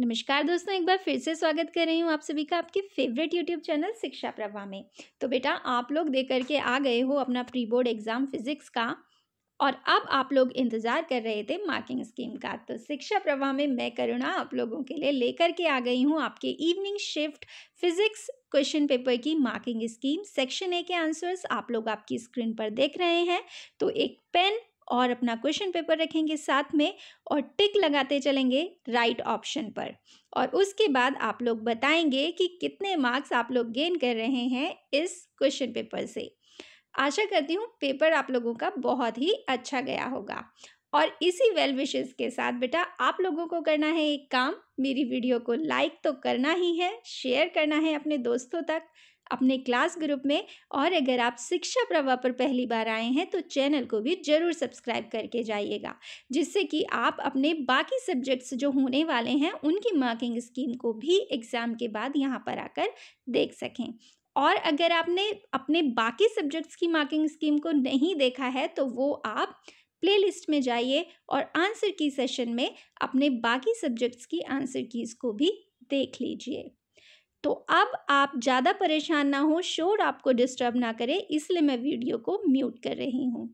नमस्कार दोस्तों एक बार फिर से स्वागत कर रही हूँ आप सभी का आपके फेवरेट यूट्यूब चैनल शिक्षा प्रभा में तो बेटा आप लोग दे करके आ गए हो अपना प्री बोर्ड एग्ज़ाम फिजिक्स का और अब आप लोग इंतज़ार कर रहे थे मार्किंग स्कीम का तो शिक्षा प्रवाह में मैं करुणा आप लोगों के लिए लेकर के आ गई हूँ आपके evening shift physics question paper की मार्किंग स्कीम सेक्शन ए के आंसर्स आप लोग आपकी स्क्रीन पर देख रहे हैं तो एक पेन और अपना क्वेश्चन पेपर रखेंगे साथ में और टिक लगाते चलेंगे राइट ऑप्शन पर और उसके बाद आप लोग बताएंगे कि कितने मार्क्स आप लोग गेन कर रहे हैं इस क्वेश्चन पेपर से आशा करती हूँ पेपर आप लोगों का बहुत ही अच्छा गया होगा और इसी वेल विशेष के साथ बेटा आप लोगों को करना है एक काम मेरी वीडियो को लाइक तो करना ही है शेयर करना है अपने दोस्तों तक अपने क्लास ग्रुप में और अगर आप शिक्षा प्रवाह पर पहली बार आए हैं तो चैनल को भी ज़रूर सब्सक्राइब करके जाइएगा जिससे कि आप अपने बाकी सब्जेक्ट्स जो होने वाले हैं उनकी मार्किंग स्कीम को भी एग्ज़ाम के बाद यहाँ पर आकर देख सकें और अगर आपने अपने बाकी सब्जेक्ट्स की मार्किंग स्कीम को नहीं देखा है तो वो आप प्लेलिस्ट में जाइए और आंसर की सेशन में अपने बाकी सब्जेक्ट्स की आंसर कीज़ को भी देख लीजिए तो अब आप ज़्यादा परेशान ना हो शोर आपको डिस्टर्ब ना करे इसलिए मैं वीडियो को म्यूट कर रही हूँ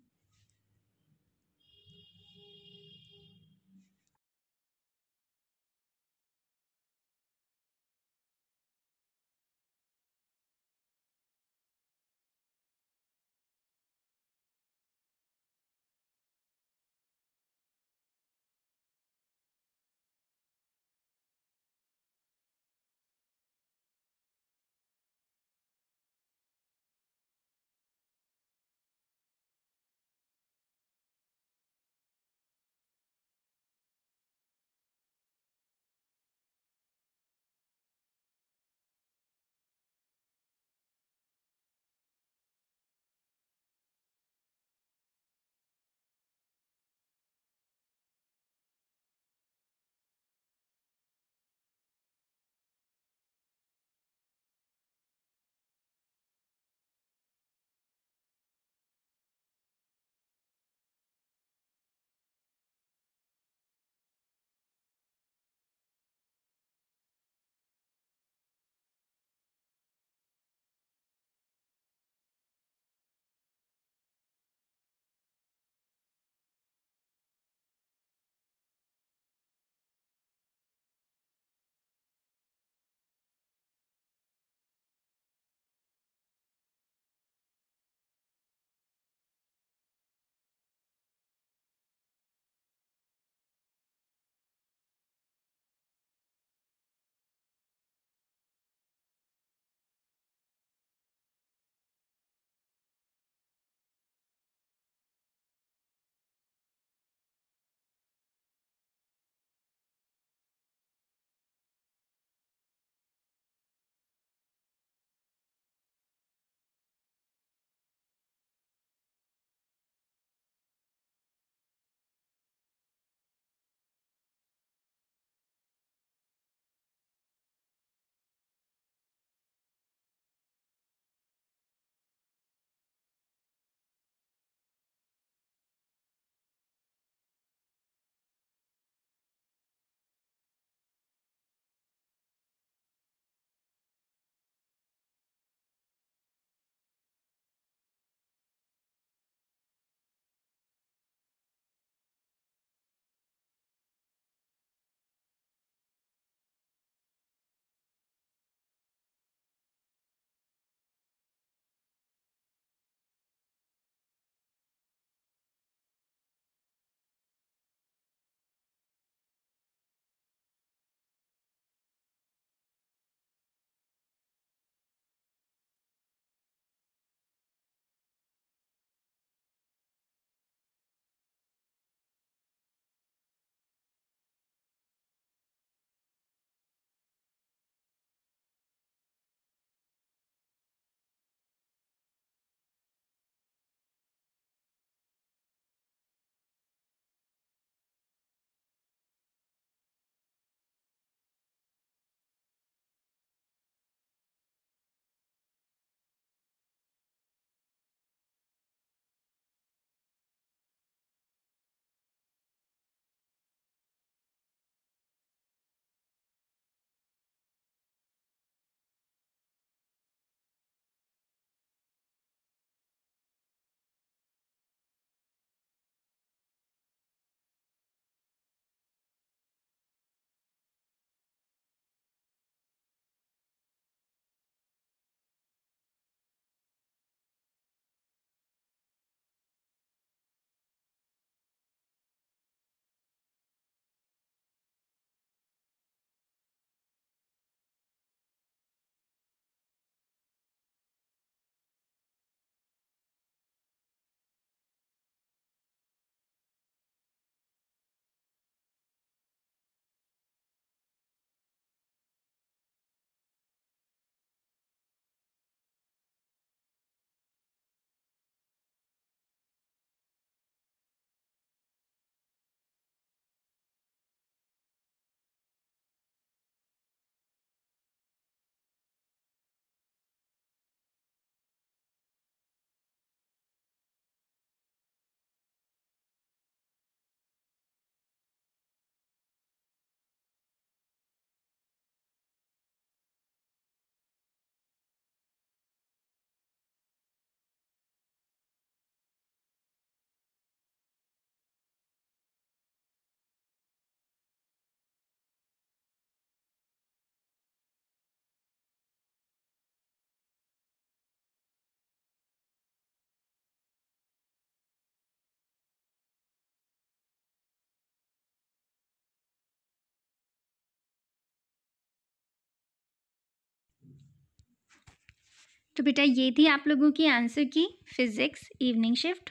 तो बेटा ये थी आप लोगों की आंसर की फ़िज़िक्स इवनिंग शिफ्ट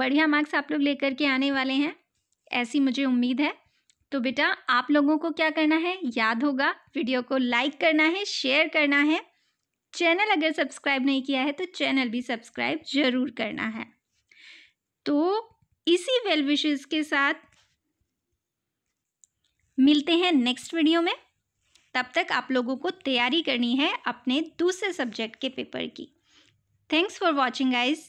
बढ़िया मार्क्स आप लोग लेकर के आने वाले हैं ऐसी मुझे उम्मीद है तो बेटा आप लोगों को क्या करना है याद होगा वीडियो को लाइक करना है शेयर करना है चैनल अगर सब्सक्राइब नहीं किया है तो चैनल भी सब्सक्राइब ज़रूर करना है तो इसी वेल विशेष के साथ मिलते हैं नेक्स्ट वीडियो में तब तक आप लोगों को तैयारी करनी है अपने दूसरे सब्जेक्ट के पेपर की थैंक्स फॉर वॉचिंग आइज़